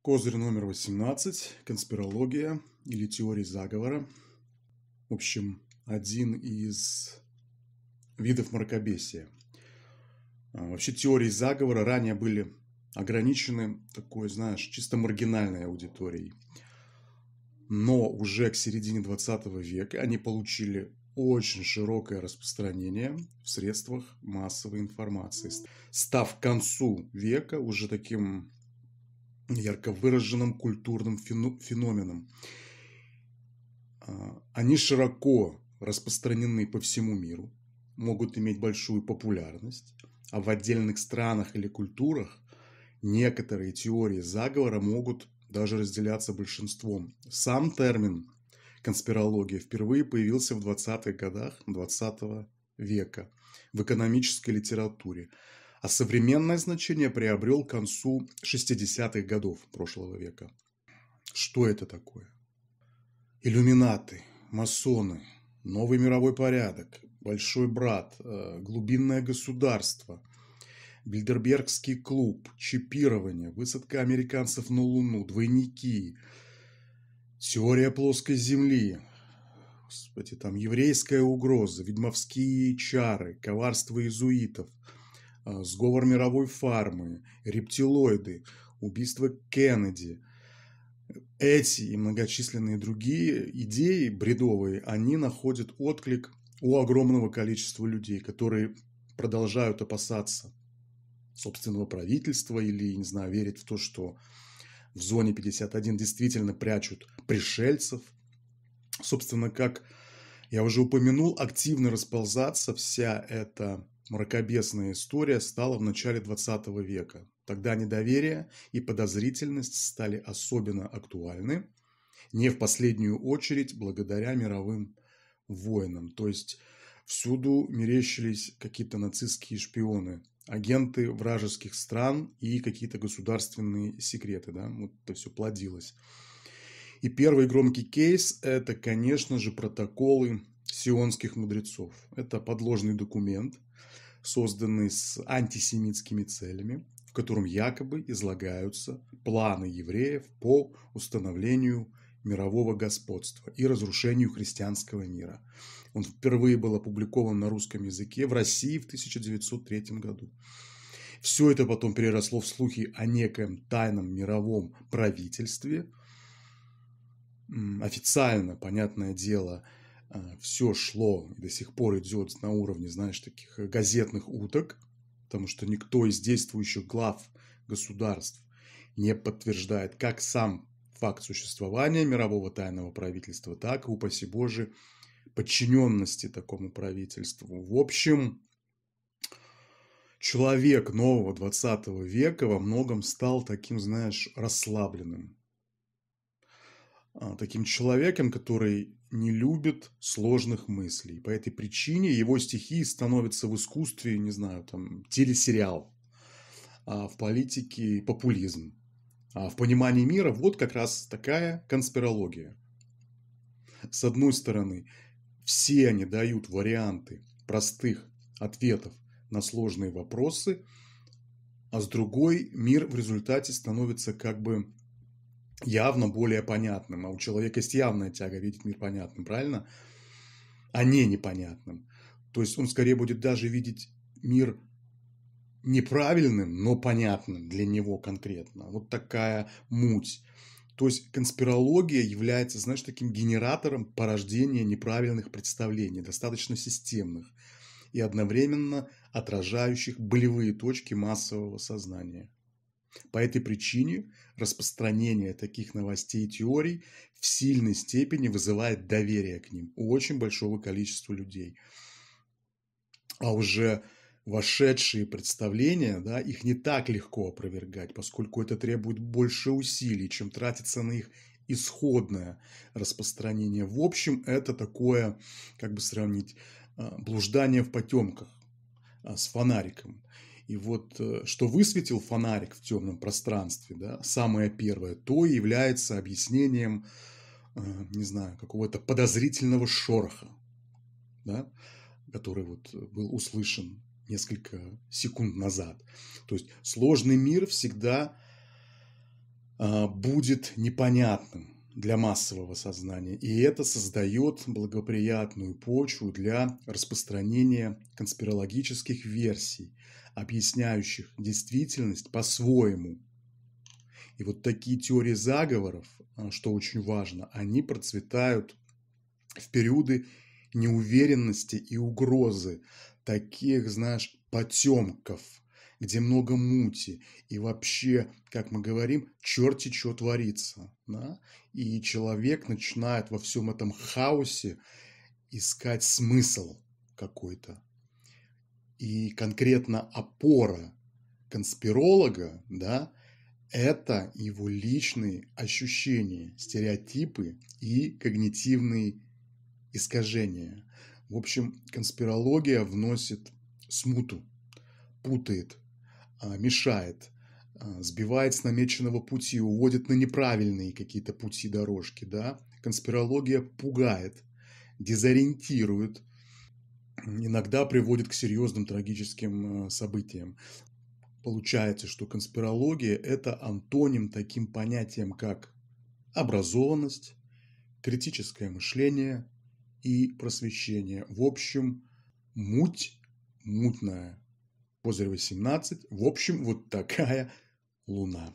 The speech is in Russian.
Козырь номер 18. Конспирология или теория заговора. В общем, один из видов мракобесия. А, вообще теории заговора ранее были ограничены такой, знаешь, чисто маргинальной аудиторией. Но уже к середине 20 века они получили очень широкое распространение в средствах массовой информации, став к концу века уже таким ярко выраженным культурным феноменом. А, они широко распространены по всему миру, могут иметь большую популярность, а в отдельных странах или культурах некоторые теории заговора могут даже разделяться большинством. Сам термин конспирология впервые появился в 20-х годах 20 -го века в экономической литературе а современное значение приобрел к концу 60-х годов прошлого века. Что это такое? Иллюминаты, масоны, новый мировой порядок, большой брат, э, глубинное государство, Бильдербергский клуб, чипирование, высадка американцев на Луну, двойники, теория плоской земли, господи, там еврейская угроза, ведьмовские чары, коварство иезуитов – Э, сговор мировой фармы, рептилоиды, убийство Кеннеди. Эти и многочисленные другие идеи бредовые, они находят отклик у огромного количества людей, которые продолжают опасаться собственного правительства или, не знаю, верить в то, что в зоне 51 действительно прячут пришельцев. Собственно, как я уже упомянул, активно расползаться вся эта мракобесная история стала в начале 20 века. Тогда недоверие и подозрительность стали особенно актуальны, не в последнюю очередь благодаря мировым войнам. То есть всюду мерещились какие-то нацистские шпионы, агенты вражеских стран и какие-то государственные секреты. Да? Вот это все плодилось. И первый громкий кейс – это, конечно же, протоколы сионских мудрецов. Это подложный документ, созданный с антисемитскими целями, в котором якобы излагаются планы евреев по установлению мирового господства и разрушению христианского мира. Он впервые был опубликован на русском языке в России в 1903 году. Все это потом переросло в слухи о некоем тайном мировом правительстве. Официально, понятное дело, а, все шло и до сих пор идет на уровне, знаешь, таких э, газетных уток, потому что никто из действующих глав государств не подтверждает как сам факт существования мирового тайного правительства, так и, упаси Боже, подчиненности такому правительству. В общем, человек нового 20 века во многом стал таким, знаешь, расслабленным. А, таким человеком, который не любит сложных мыслей. По этой причине его стихи становятся в искусстве, не знаю, там, телесериал, а в политике популизм. А в понимании мира вот как раз такая конспирология. С одной стороны, все они дают варианты простых ответов на сложные вопросы, а с другой мир в результате становится как бы явно более понятным, а у человека есть явная тяга видеть мир понятным, правильно? А не непонятным. То есть он скорее будет даже видеть мир неправильным, но понятным для него конкретно. Вот такая муть. То есть конспирология является, знаешь, таким генератором порождения неправильных представлений, достаточно системных и одновременно отражающих болевые точки массового сознания. По этой причине распространение таких новостей и теорий в сильной степени вызывает доверие к ним у очень большого количества людей. А уже вошедшие представления, да, их не так легко опровергать, поскольку это требует больше усилий, чем тратится на их исходное распространение. В общем, это такое, как бы сравнить, а, блуждание в потемках а, с фонариком – и вот э, что высветил фонарик в темном пространстве, да, самое первое, то и является объяснением, э, не знаю, какого-то подозрительного шороха, да, который вот был услышан несколько секунд назад. То есть сложный мир всегда а, будет непонятным для массового сознания. И это создает благоприятную почву для распространения конспирологических версий, объясняющих действительность по-своему. И вот такие теории заговоров, а, что очень важно, они процветают в периоды неуверенности и угрозы, таких, знаешь, потемков, где много мути, и вообще, как мы говорим, черти что творится. Да? И человек начинает во всем этом хаосе искать смысл какой-то и конкретно опора конспиролога, да, это его личные ощущения, стереотипы и когнитивные искажения. В общем, конспирология вносит смуту, путает, а, мешает, а, сбивает с намеченного пути, уводит на неправильные какие-то пути дорожки, да. Конспирология пугает, дезориентирует – иногда приводит к серьезным трагическим э, событиям. Получается, что конспирология – это антоним таким понятиям, как образованность, критическое мышление и просвещение. В общем, муть мутная. Козырь 18. В общем, вот такая луна.